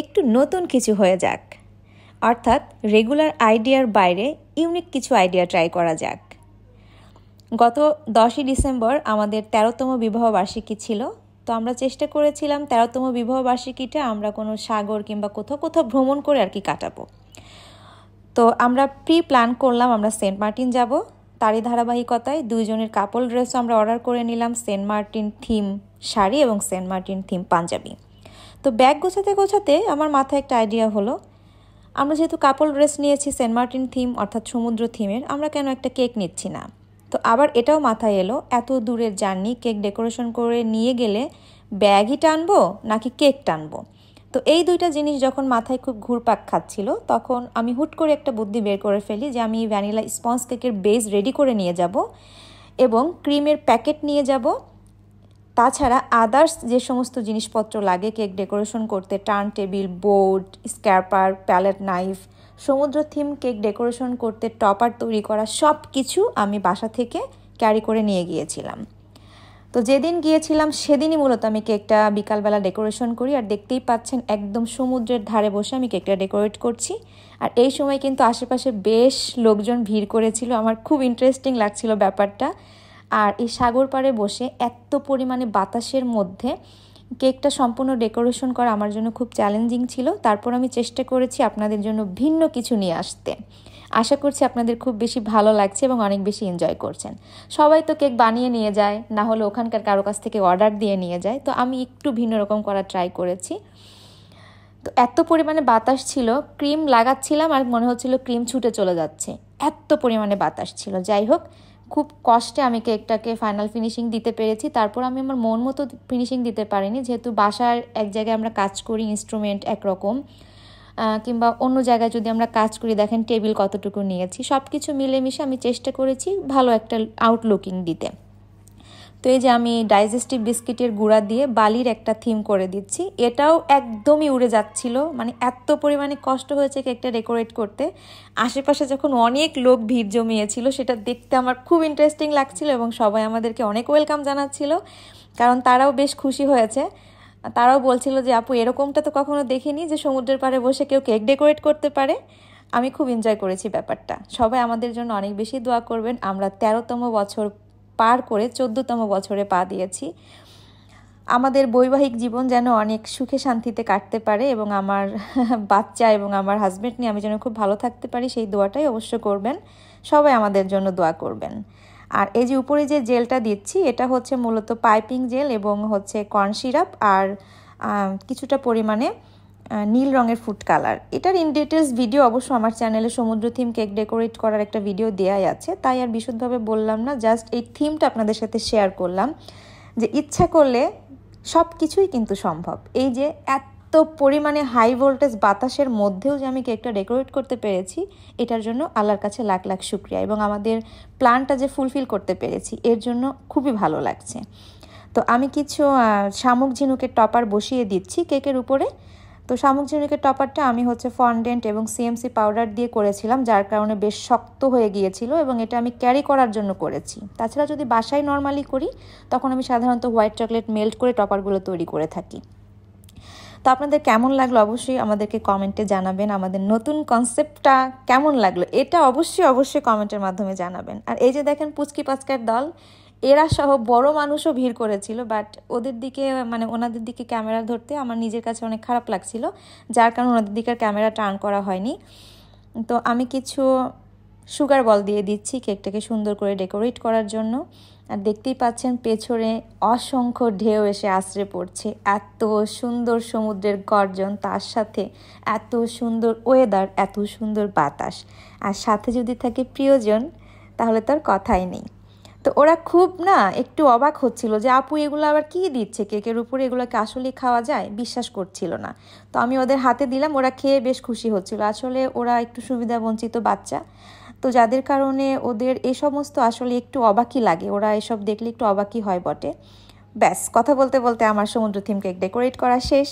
একটু নতুন কিছু হয়ে যাক অর্থাৎ রেগুলার আইডিয়ার বাইরে ইউনিক কিছু আইডিয়া ট্রাই করা যাক গত দশই ডিসেম্বর আমাদের তেরোতম বিবাহ বার্ষিকী ছিল তো আমরা চেষ্টা করেছিলাম তেরোতম বিবাহ বার্ষিকীটা আমরা কোনো সাগর কিংবা কোথাও কোথাও ভ্রমণ করে আর কি কাটাবো তো আমরা প্রি প্ল্যান করলাম আমরা সেন্ট মার্টিন যাব তারই ধারাবাহিকতায় দুইজনের কাপল ড্রেসও আমরা অর্ডার করে নিলাম সেন্ট মার্টিন থিম শাড়ি এবং সেন্ট মার্টিন থিম পাঞ্জাবি তো ব্যাগ গোছাতে গোছাতে আমার মাথায় একটা আইডিয়া হলো আমরা যেহেতু কাপল ড্রেস নিয়েছি সেন্ট মার্টিন থিম অর্থাৎ সমুদ্র থিমের আমরা কেন একটা কেক নিচ্ছি না তো আবার এটাও মাথায় এলো এত দূরের জার্নি কেক ডেকোরেশন করে নিয়ে গেলে ব্যাগই টানবো নাকি কেক টানবো তো এই দুইটা জিনিস যখন মাথায় খুব ঘুরপাক খাচ্ছিল তখন আমি হুট করে একটা বুদ্ধি বের করে ফেলি যে আমি ভ্যানিলা স্পঞ্জ কেকের বেস রেডি করে নিয়ে যাব এবং ক্রিমের প্যাকেট নিয়ে যাব তাছাড়া আদার্স যে সমস্ত জিনিসপত্র লাগে কেক ডেকোরেশন করতে turn table board scraper palette knife সমুদ্র থিম কেক ডেকোরেশন করতে টপার তৈরি করা সব কিছু আমি বাসা থেকে ক্যারি করে নিয়ে গিয়েছিলাম তো যেদিন গিয়েছিলাম সেদিনই মূলত আমি কেকটা বিকালবেলা ডেকোরেশন করি আর দেখতেই পাচ্ছেন একদম সমুদ্রের ধারে বসে আমি কেকটা ডেকোরেট করছি আর এই সময় কিন্তু আশেপাশে বেশ লোকজন ভিড় করেছিল আমার খুব ইন্টারেস্টিং লাগছিল ব্যাপারটা আর এই সাগর পাড়ে বসে এত পরিমাণে বাতাসের মধ্যে কেকটা সম্পূর্ণ ডেকোরেশন করা আমার জন্য খুব চ্যালেঞ্জিং ছিল তারপর আমি চেষ্টা করেছি আপনাদের জন্য ভিন্ন কিছু নিয়ে আসতে আশা করছি আপনাদের খুব বেশি ভালো লাগছে এবং অনেক বেশি এনজয় করছেন সবাই তো কেক বানিয়ে নিয়ে যায় না হলে ওখানকার কারো কাছ থেকে অর্ডার দিয়ে নিয়ে যায় তো আমি একটু ভিন্ন রকম করা ট্রাই করেছি তো এত পরিমাণে বাতাস ছিল ক্রিম লাগাচ্ছিলাম আর মনে হচ্ছিল ক্রিম ছুটে চলে যাচ্ছে এত পরিমাণে বাতাস ছিল যাই হোক খুব কষ্টে আমি কেকটাকে ফাইনাল ফিনিশিং দিতে পেরেছি তারপর আমি আমার মন মতো ফিনিশিং দিতে পারিনি যেহেতু বাসার এক জায়গায় আমরা কাজ করি ইনস্ট্রুমেন্ট একরকম কিংবা অন্য জায়গায় যদি আমরা কাজ করি দেখেন টেবিল কতটুকু নিয়েছি সব কিছু মিলেমিশে আমি চেষ্টা করেছি ভালো একটা আউটলুকিং দিতে তো এই যে আমি ডাইজেস্টিভ বিস্কিটের গুঁড়া দিয়ে বালির একটা থিম করে দিচ্ছি এটাও একদমই উড়ে যাচ্ছিল মানে এত পরিমাণে কষ্ট হয়েছে কেকটা ডেকোরেট করতে আশেপাশে যখন অনেক লোক ভিড় জমিয়েছিল সেটা দেখতে আমার খুব ইন্টারেস্টিং লাগছিল এবং সবাই আমাদেরকে অনেক ওয়েলকাম জানাচ্ছিল কারণ তারাও বেশ খুশি হয়েছে তারাও বলছিল যে আপু এরকমটা তো কখনো দেখিনি যে সমুদ্রের পাড়ে বসে কেউ কেক ডেকোরেট করতে পারে আমি খুব এনজয় করেছি ব্যাপারটা সবাই আমাদের জন্য অনেক বেশি দোয়া করবেন আমরা তেরোতম বছর পার করে চোদ্দতম বছরে পা দিয়েছি আমাদের বৈবাহিক জীবন যেন অনেক সুখে শান্তিতে কাটতে পারে এবং আমার বাচ্চা এবং আমার হাজব্যান্ড নিয়ে আমি যেন খুব ভালো থাকতে পারি সেই দোয়াটাই অবশ্য করবেন সবাই আমাদের জন্য দোয়া করবেন আর এই যে উপরে যে জেলটা দিচ্ছি এটা হচ্ছে মূলত পাইপিং জেল এবং হচ্ছে কর্ন সিরাপ আর কিছুটা পরিমাণে নীল রঙের ফুড কালার এটার ইন ডিটেলস ভিডিও অবশ্য আমার চ্যানেলে সমুদ্র থিম কেক ডেকোরেট করার একটা ভিডিও দেয়াই আছে তাই আর বিশুদ্ধভাবে বললাম না জাস্ট এই থিমটা আপনাদের সাথে শেয়ার করলাম যে ইচ্ছা করলে সব কিছুই কিন্তু সম্ভব এই যে এত পরিমাণে হাই ভোল্টেজ বাতাসের মধ্যেও যে আমি কেকটা ডেকোরেট করতে পেরেছি এটার জন্য আল্লাহর কাছে লাখ লাখ শুক্রিয়া এবং আমাদের প্ল্যানটা যে ফুলফিল করতে পেরেছি এর জন্য খুবই ভালো লাগছে তো আমি কিছু শামুক ঝিনুকের টপার বসিয়ে দিচ্ছি কেকের উপরে তো শামুক ঝিনুকের টপারটা আমি হচ্ছে ফন্ডেন্ট এবং সিএমসি পাউডার দিয়ে করেছিলাম যার কারণে বেশ শক্ত হয়ে গিয়েছিল এবং এটা আমি ক্যারি করার জন্য করেছি তাছাড়া যদি বাসায় নর্মালি করি তখন আমি সাধারণত হোয়াইট চকলেট মেল্ট করে টপারগুলো তৈরি করে থাকি তো আপনাদের কেমন লাগলো অবশ্যই আমাদেরকে কমেন্টে জানাবেন আমাদের নতুন কনসেপ্টটা কেমন লাগলো এটা অবশ্যই অবশ্যই কমেন্টের মাধ্যমে জানাবেন আর এই যে দেখেন পুচকি পাচকার দল এরা সহ বড় মানুষও ভিড় করেছিল বাট ওদের দিকে মানে ওনাদের দিকে ক্যামেরা ধরতে আমার নিজের কাছে অনেক খারাপ লাগছিল যার কারণে ওনাদের দিকে ক্যামেরা টার্ন করা হয়নি তো আমি কিছু সুগার বল দিয়ে দিচ্ছি কেকটাকে সুন্দর করে ডেকোরেট করার জন্য আর দেখতেই পাচ্ছেন পেছনে অসংখ্য ঢেউ এসে আশ্রে পড়ছে এত সুন্দর সমুদ্রের গর্জন তার সাথে এত সুন্দর ওয়েদার এত সুন্দর বাতাস আর সাথে যদি থাকে প্রিয়জন তাহলে তার কথাই নেই তো ওরা খুব না একটু অবাক হচ্ছিল যে আপু এগুলো আবার কি দিচ্ছে কেকের উপরে এগুলোকে আসলে খাওয়া যায় বিশ্বাস করছিল না তো আমি ওদের হাতে দিলাম ওরা খেয়ে বেশ খুশি হচ্ছিল আসলে ওরা একটু সুবিধা বঞ্চিত বাচ্চা তো যাদের কারণে ওদের এ সমস্ত আসলে একটু অবাকই লাগে ওরা এসব দেখলে একটু অবাকই হয় বটে ব্যাস কথা বলতে বলতে আমার সমুদ্র থিম কেক ডেকোরেট করা শেষ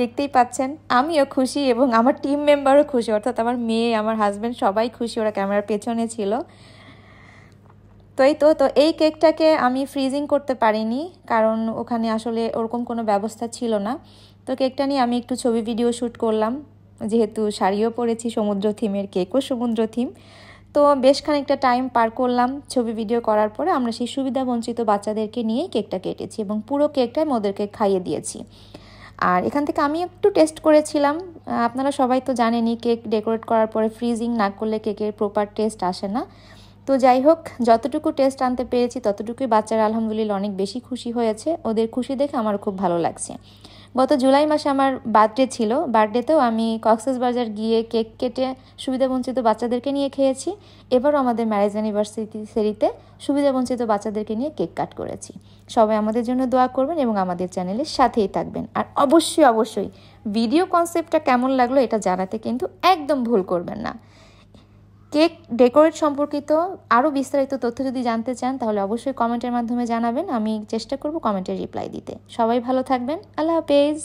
দেখতেই পাচ্ছেন আমিও খুশি এবং আমার টিম মেম্বারও খুশি অর্থাৎ আমার মেয়ে আমার হাজব্যান্ড সবাই খুশি ওরা ক্যামেরার পেছনে ছিল তো এই তো তো এই কেকটাকে আমি ফ্রিজিং করতে পারিনি কারণ ওখানে আসলে ওরকম কোনো ব্যবস্থা ছিল না তো কেকটা নিয়ে আমি একটু ছবি ভিডিও শ্যুট করলাম যেহেতু শাড়িও পরেছি সমুদ্র থিমের কেকও সমুদ্র থিম তো বেশ খানিকটা টাইম পার করলাম ছবি ভিডিও করার পরে আমরা সেই সুবিধা বঞ্চিত বাচ্চাদেরকে নিয়েই কেকটা কেটেছি এবং পুরো কেকটাই ওদেরকে খাইয়ে দিয়েছি আর এখান থেকে আমি একটু টেস্ট করেছিলাম আপনারা সবাই তো জানেনই কেক ডেকোরেট করার পরে ফ্রিজিং না করলে কেকের প্রপার টেস্ট আসে না তো যাই হোক যতটুকু টেস্ট আনতে পেরেছি ততটুকুই বাচ্চারা আলহামদুলিল্লাহ অনেক বেশি খুশি হয়েছে ওদের খুশি দেখে আমার খুব ভালো লাগছে গত জুলাই মাসে আমার বার্থডে ছিল বার্থডেতেও আমি কক্সেস বাজার গিয়ে কেক কেটে সুবিধাবঞ্চিত বাচ্চাদেরকে নিয়ে খেয়েছি এবারও আমাদের ম্যারেজ ইউনিভার্সিটি সেরিতে সুবিধাবঞ্চিত বাচ্চাদেরকে নিয়ে কেক কাট করেছি সবাই আমাদের জন্য দোয়া করবেন এবং আমাদের চ্যানেলের সাথেই থাকবেন আর অবশ্যই অবশ্যই ভিডিও কনসেপ্টটা কেমন লাগলো এটা জানাতে কিন্তু একদম ভুল করবেন না কেক ডেকোরেট সম্পর্কিত আরও বিস্তারিত তথ্য যদি জানতে চান তাহলে অবশ্যই কমেন্টের মাধ্যমে জানাবেন আমি চেষ্টা করব কমেন্টে রিপ্লাই দিতে সবাই ভালো থাকবেন আল্লাহ হাফেজ